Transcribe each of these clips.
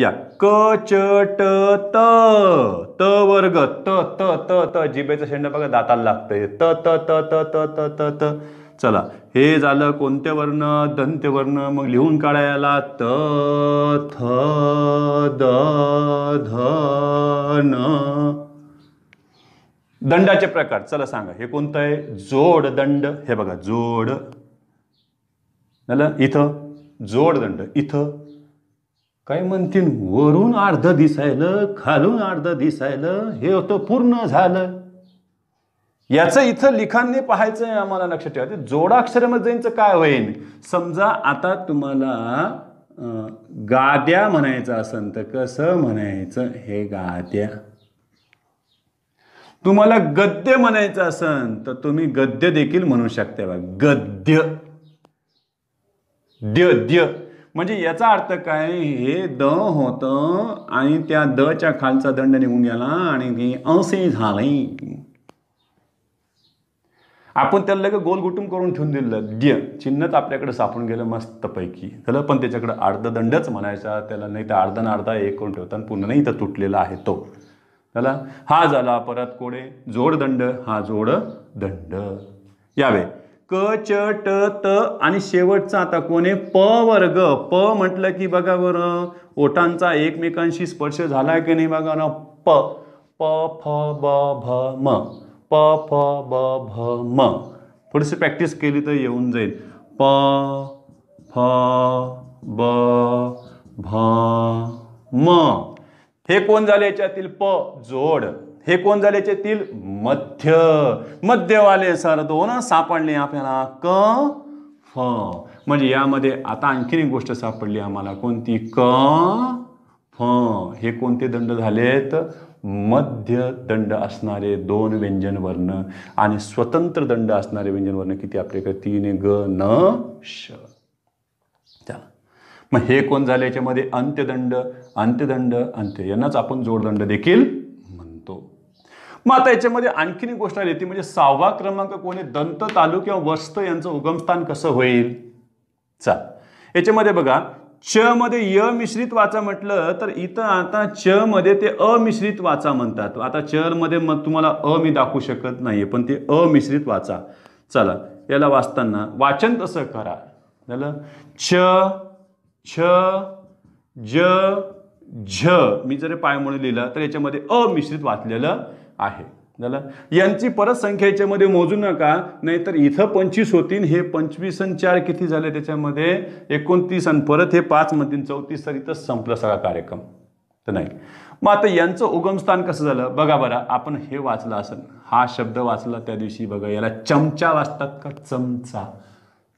या क च ट त त वर्ग त त त त जिबेचं शेंड बघा दाताला लागतंय त त त त त त त त चला हे झालं कोणते वर्ण दंत्य वर्ण मग लिहून काढायला त थ द ध न दंडाचे प्रकार चला सांगा हे कोणतं आहे जोड दंड हे बघा जोड झालं इथं जोडदंड इथं काय म्हणतील वरून अर्ध दिसायलं खालून अर्ध दिसायलं हे होतं पूर्ण झालं याचं इथं लिखाणने पाहायचं आहे आम्हाला लक्षात ठेवा जोडाक्षरमध्येचं काय होईल समजा आता तुम्हाला गाद्या म्हणायचं असन तर कसं म्हणायचं हे गाद्या तुम्हाला गद्य म्हणायचं असन तर तुम्ही गद्य देखील म्हणू शकता बघा गद्य द्य म्हणजे याचा अर्थ काय हे द होतं आणि त्या दच्या खालचा दंड निघून गेला आणि हे असे झाले आपण त्याला गोल गोलगुटूम करून ठेवून दिलं ड्य चिन्हच आपल्याकडे सापून गेलं मस्तपैकी त्याला पण त्याच्याकडे अर्ध दंडच म्हणायचा त्याला नाही तर अर्धा ना अर्धा एक करून ठेवतात पुन्हा नाही तर तुटलेला आहे तो त्याला हा झाला परत कोडे जोड दंड हा जोड दंड यावे क च ट त आणि शेवटचा आता कोण आहे प वर्ग प म्हटलं की बघा बरं ओठांचा एकमेकांशी स्पर्श झाला की नाही बघा ना प प फ ब भ म प फ ब भ म थोडीशी प्रॅक्टिस केली तर येऊन जाईल प फ ब भ म हे कोण झाले याच्यातील प जोड हे कोण झाले येथील मध्य मध्यवाले सर दोन सापडले आपल्याला क फ म्हणजे यामध्ये आता आणखीन एक गोष्ट सापडली आम्हाला कोणती क फ हे कोणते दंड झालेत मध्य दंड असणारे दोन व्यंजन वर्ण आणि स्वतंत्र दंड असणारे व्यंजन वर्ण किती आपल्याकडे तीन ग न श मग हे कोण झाले अंत्यदंड अंत्यदंड अंत्य यांनाच आपण जोडदंड देखील मग आता याच्यामध्ये आणखीन एक गोष्ट आली ती म्हणजे सहावा क्रमांक कोणी दंत तालु किंवा वस्त यांचं उगमस्थान कसं होईल चा याच्यामध्ये बघा च मध्ये य मिश्रित वाचा म्हटलं तर इथं आता च मध्ये ते अमिश्रित वाचा म्हणतात आता चर मध्ये मग तुम्हाला अ मी दाखवू शकत नाहीये पण ते अमिश्रित वाचा चला याला वाचताना वाचन तसं करा झालं च छ ज झ मी जर पाय म्हणून लिहिलं तर याच्यामध्ये अमिश्रित वाचलेलं आहे झालं यांची परत संख्या याच्यामध्ये मोजू नका नाहीतर इथं पंचवीस होतील हे पंचवीस आणि चार किती झाले त्याच्यामध्ये एकोणतीस आणि परत हे पाच मधील चौतीस तर इथं संपला सगळा कार्यक्रम तर नाही मग आता यांचं उगमस्थान कसं झालं बघा बरं आपण हे वाचलं असेल हा शब्द वाचला त्या दिवशी बघा याला चमचा वाचतात का चमचा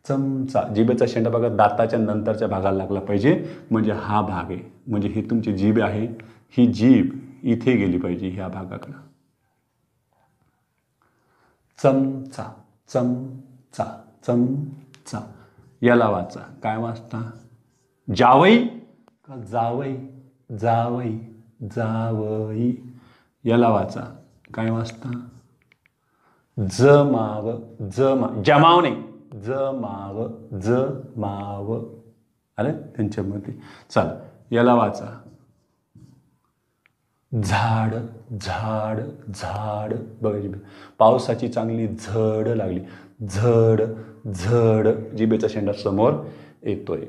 चमचा जिबेचा शेंडा बघा दाताच्या नंतरच्या भागाला लागला पाहिजे म्हणजे हा भाग आहे म्हणजे ही तुमची जीभ आहे ही जीभ इथे गेली पाहिजे ह्या भागाकडं चम चा चम चा चा याला वाचा काय वाचता जावई का जावई जावई जावई याला वाचा काय वाचता जमाव जमा जमावणे नाही जमाव जमाव अरे त्यांच्या मते याला वाचा झाड झाड झाड बघा पावसाची चांगली झड लागली झड झड जिबेचा शेंडा समोर येतोय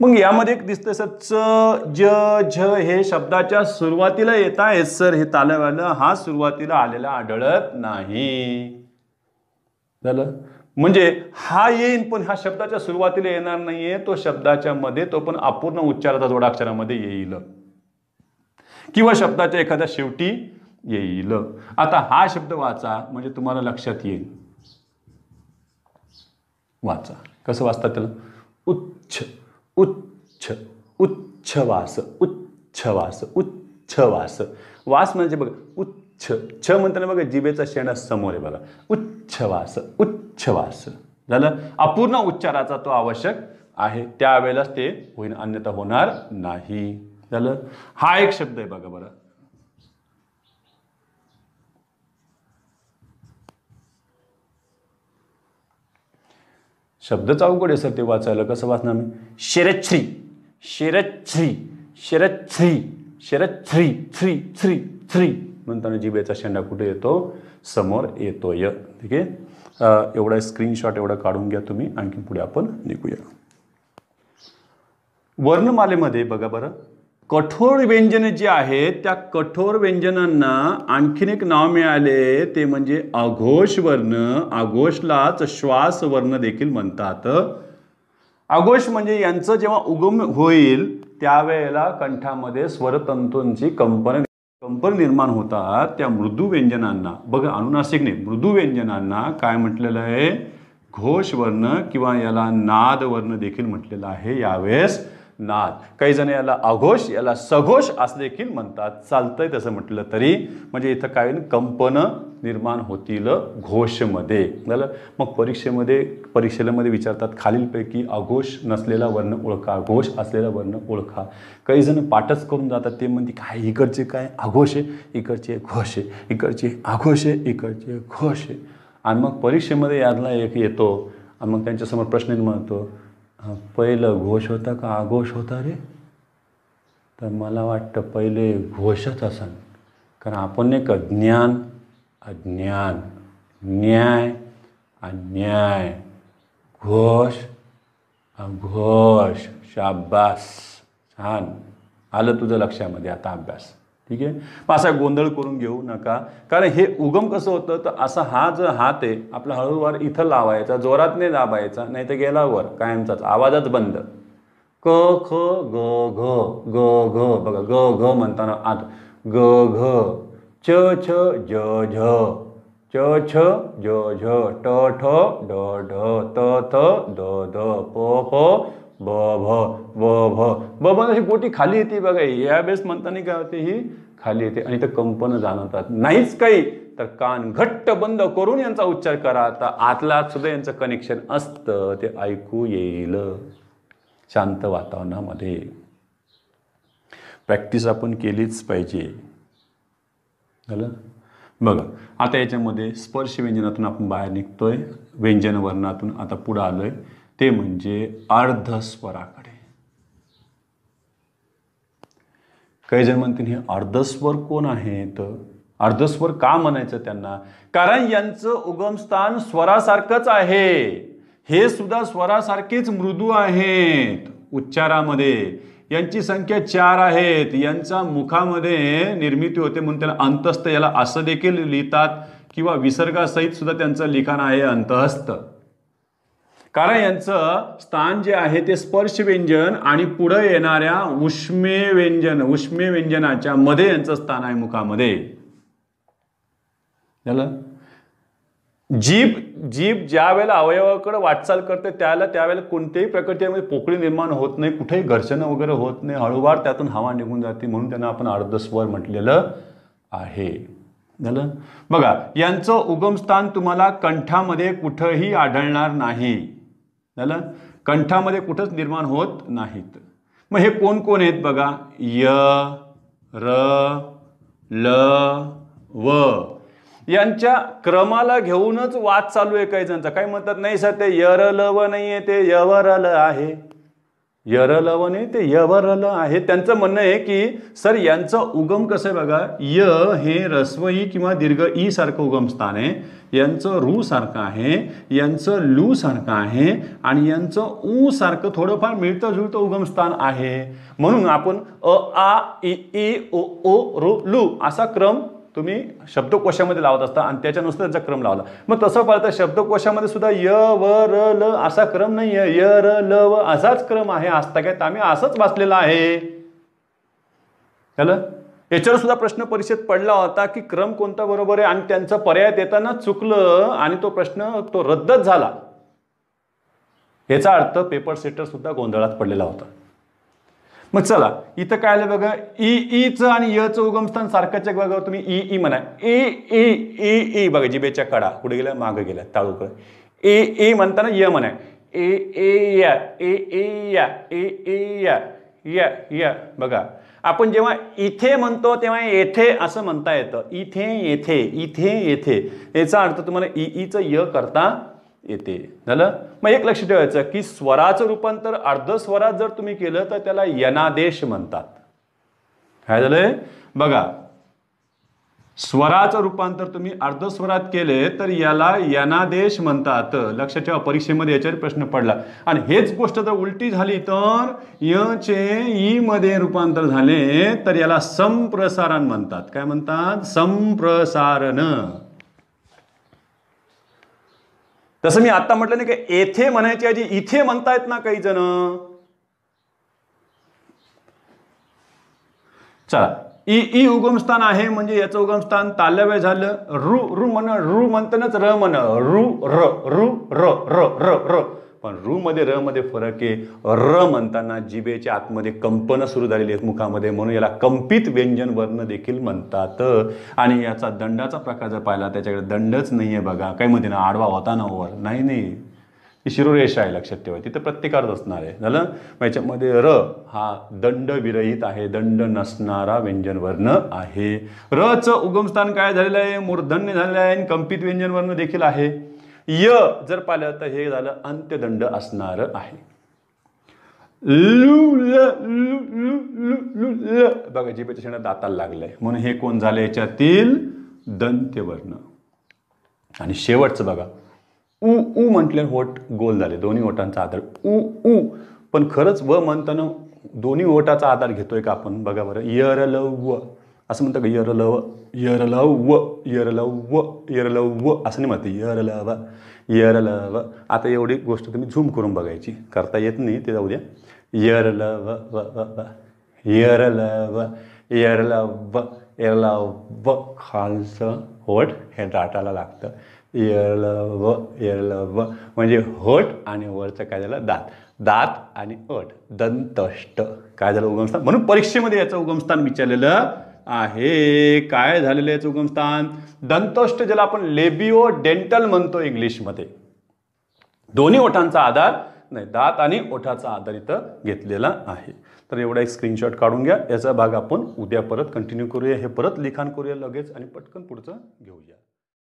मग यामध्ये एक दिसतंय सर च ज झ हे शब्दाच्या सुरुवातीला येत सर हे तालव्याला हा सुरुवातीला आलेला आढळत नाही झालं म्हणजे हा येईन पण हा शब्दाच्या सुरुवातीला येणार नाहीये तो शब्दाच्या मध्ये तो पण अपूर्ण उच्चाराचा जोडाक्षरामध्ये येईल किंवा शब्दाच्या एखाद्या शेवटी येईल आता हा शब्द वाचा म्हणजे तुम्हाला लक्षात येईल वाचा कसं वाचतात त्याला उच्छ उच्छ उच्छवास उच्छवास उच्छवास वास म्हणजे बघा उच्छ छ म्हणताना बघा जिबेचा शेणा समोर आहे बघा उच्छवास उच्छवास झालं अपूर्ण उच्चाराचा तो आवश्यक आहे त्यावेळेलाच ते होईल अन्यथा होणार नाही झालं हा एक शब्द आहे बघा बरं शब्दच अवघड आहे सर ते वाचायला कसं वाचणार मी शिरच्छ्री शिरच्छ्री शिरच्छ्री शिरच्छ्री थ्री थ्री थ्री म्हणताना जिबेचा शेंडा कुठे येतो समोर येतोय ठीक आहे एवढा स्क्रीनशॉट एवढा काढून घ्या तुम्ही आणखी पुढे आपण निघूया वर्णमालेमध्ये बघा बरं कठोर व्यंजन जी आहेत त्या कठोर व्यंजनांना आणखीन एक नाव मिळाले ते म्हणजे अघोष वर्ण अघोषलाच श्वास वर्ण देखील म्हणतात आघोष म्हणजे यांचं जेव्हा उगम होईल त्यावेळेला कंठामध्ये स्वरतंतूंची कंपन कंपन निर्माण होतात त्या मृदू व्यंजनांना बघा नाही मृदू व्यंजनांना काय म्हटलेलं आहे घोष वर्ण किंवा याला नाद वर्ण देखील म्हटलेलं आहे यावेळेस नाद काही जण याला आघोष याला सघोष असं देखील म्हणतात चालतंय तसं म्हटलं तरी म्हणजे इथं काय कंपन निर्माण होतील घोषमध्ये झालं मग परीक्षेमध्ये परीक्षेलामध्ये विचारतात खालीलपैकी अघोष नसलेला वर्ण ओळखा घोष असलेला वर्ण ओळखा काही जण पाठच करून जातात ते म्हणजे काय इकडचे काय आघोष आहे इकडचे घोष आहे इकडचे आघोष आहे इकडचे घोष आहे आणि मग परीक्षेमध्ये यादला एक येतो आणि मग त्यांच्यासमोर प्रश्न निर्माण होतो पहिलं घोष होता का आघोष होता रे तर मला वाटतं पहिले घोषच असन कारण आपण एक अज्ञान अज्ञान न्याय अन्याय घोष अघोष शाबास छान आलं तुझं लक्षामध्ये आता अभ्यास ठीक आहे मग असा गोंधळ करून घेऊ नका कारण हे उगम कसं होतं तर असा हा जो हात आहे आपला हळूवार इथं लावायचा जोरात नाही दाबायचा नाही तर गेला वर कायमचाच आवाजच बंद क ख ग घ ग घ बघा ग घ म्हणताना आत ग घ च छ ज झ च छ ज झ ट ठ ड ढ त थ द ध प प भ भ भ भ भ म्हणजे बोटी खाली येते बघा या बेस म्हणताना काय होते ही खाली येते आणि ते कंपन जाणवतात नाहीच काही तर कान घट्ट बंद करून यांचा उच्चार करा आता आतला आत सुद्धा यांचं कनेक्शन असत ते ऐकू येईल शांत वातावरणामध्ये प्रॅक्टिस आपण केलीच पाहिजे झालं बघा आता याच्यामध्ये स्पर्श व्यंजनातून आपण बाहेर निघतोय व्यंजन वर्णातून आता पुढं आलोय ते म्हणजे अर्धस्वराकडे काही जण म्हणतील हे अर्धस्वर कोण आहेत अर्धस्वर का म्हणायचं त्यांना कारण यांचं उगमस्थान स्वरासारखंच आहे हे सुद्धा स्वरासारखेच मृदू आहेत उच्चारामध्ये यांची संख्या चार आहेत यांचा मुखामध्ये निर्मिती होते म्हणून त्याला अंतस्थ याला असं देखील लिहितात किंवा विसर्गासहित सुद्धा त्यांचं लिखाण आहे अंतहस्त कारण यांचं स्थान जे आहे ते स्पर्श व्यंजन आणि पुढे येणाऱ्या उष्मे व्यंजन उष्मे व्यंजनाच्या मध्ये यांचं स्थान आहे मुखामध्ये झालं जीभ जीभ ज्या वेळेला अवयवाकडे वाटचाल करते त्याला त्यावेळेला कोणत्याही प्रकृतीमध्ये पोकळी निर्माण होत नाही कुठेही घर्षण वगैरे होत नाही हळूवार त्यातून हवा निघून जाते म्हणून त्यांना आपण अर्धस्वर म्हटलेलं आहे झालं बघा यांचं उगमस्थान तुम्हाला कंठामध्ये कुठंही आढळणार नाही झालं कंठामध्ये कुठंच निर्माण होत नाहीत मग हे कोण कोण आहेत बघा य र ल व यांच्या क्रमाला घेऊनच वाद चालू आहे काही जणचा काय म्हणतात नाही सर ते यर ल व नाही आहे ते यवर ल आहे यर ल व नाही ते यवर ल आहे त्यांचं म्हणणं आहे की सर यांचं उगम कसं आहे बघा य हे रस्व ई किंवा दीर्घ ई सारखं उगम स्थान आहे यांचं रू सारखं आहे यांचं लू सारखं आहे आणि यांचं ऊ सारखं थोडंफार मिळतं जुळतं उगमस्थान आहे म्हणून आपण अ आ इ ई ओ ओ रू लू असा क्रम तुम्ही शब्दकोशामध्ये लावत असता आणि त्याच्यानुसार त्याचा क्रम लावला मग तसं पाहता शब्दकोशामध्ये सुद्धा य व र ल असा क्रम नाही आहे य र ल व असाच क्रम आहे आजतागायत आम्ही असंच वाचलेला आहे याच्यावर सुद्धा प्रश्न परिषद पडला होता की क्रम कोणता बरोबर आहे आणि त्यांचा पर्याय देताना चुकलं आणि तो प्रश्न तो रद्दच झाला याचा अर्थ पेपर सेटर सुद्धा गोंधळात पडलेला होता मग चला इथं काय आलं बघा ई ईचं आणि यचं उगमस्थान सारख्याच्या बघा तुम्ही ई ई म्हणा ए ए ए ई बघा जिबेच्या कडा पुढे गेल्या मागे गेल्या ताळूकडे ए ए म्हणताना य म्हणा ए ए या ए ए या ए ए या य य बघा आपण जेव्हा इथे म्हणतो तेव्हा येथे असं म्हणता येतं इथे येथे इथे येथे याचा अर्थ तुम्हाला इ ईचं य करता येते झालं मग एक लक्ष ठेवायचं की स्वराचं रूपांतर अर्ध स्वरात जर तुम्ही केलं तर त्याला यनादेश म्हणतात काय झालंय बघा स्वराचं रूपांतर तुम्ही अर्धस्वरात केले तर याला यनादेश म्हणतात लक्षात ठेवा परीक्षेमध्ये याच्यावर प्रश्न पडला आणि हेच गोष्ट जर उलटी झाली तर चे ई मध्ये रूपांतर झाले तर याला संप्रसारण म्हणतात काय म्हणतात संप्रसारण तसं मी आता म्हटलं नाही की येथे म्हणायची जी इथे म्हणतायत ना काही जण चला ई ई उगमस्थान आहे म्हणजे याचं उगमस्थान तालव्य झालं रु रु म्हण रु म्हणतानाच र म्हण रु र रु र र र र पण र मध्ये फरक आहे र म्हणताना जिबेच्या आतमध्ये कंपनं सुरू झालेली आहेत मुखामध्ये म्हणून याला कंपित व्यंजन वर्ण देखील म्हणतात आणि याचा दंडाचा प्रकार जर पाहिला त्याच्याकडे दंडच नाहीये बघा काही म्हणते ना आडवा होता ना वर नाही नाही ही शिरोरेष आहे लक्षात ठेवा तिथं प्रत्येकार असणार आहे झालं मग याच्यामध्ये र हा दंड विरहित आहे दंड नसणारा व्यंजन वर्ण आहे र च उगमस्थान काय झालेलं आहे मूर्धन्य झालेलं आहे आणि कंपित वर्ण देखील आहे य जर पाहिलं तर हे झालं अंत्यदंड असणार आहे ल बघा जी दाताला लागलंय म्हणून हे कोण झालं याच्यातील दंत्यवर्ण आणि शेवटचं बघा उ उ म्हटले होट गोल झाले दोन्ही ओटांचा आधार उ उ पण खरंच व म्हणताना दोन्ही ओटाचा आधार घेतोय का आपण बघा बरं लव व असं म्हणतं का यर लव व यर लव व यर लव व असं नाही म्हणते यर लव आता एवढी गोष्ट तुम्ही झूम करून बघायची करता येत नाही ते जाऊ द्या लव व व लव लव व खालचं होट हे दाटाला लागतं येळ व यल व म्हणजे हट आणि वरचं काय झालं दात दात आणि अट दंतष्ट काय झालं उगमस्थान म्हणून परीक्षेमध्ये याचं उगमस्थान विचारलेलं आहे काय झालेलं याचं उगमस्थान दंतष्ट ज्याला आपण लेबिओ डेंटल म्हणतो इंग्लिशमध्ये दोन्ही ओठांचा आधार नाही दात आणि ओठाचा आधार इथं घेतलेला आहे तर एवढा एक स्क्रीनशॉट काढून घ्या याचा भाग आपण उद्या परत कंटिन्यू करूया हे परत लिखाण करूया लगेच आणि पटकन पुढचं घेऊया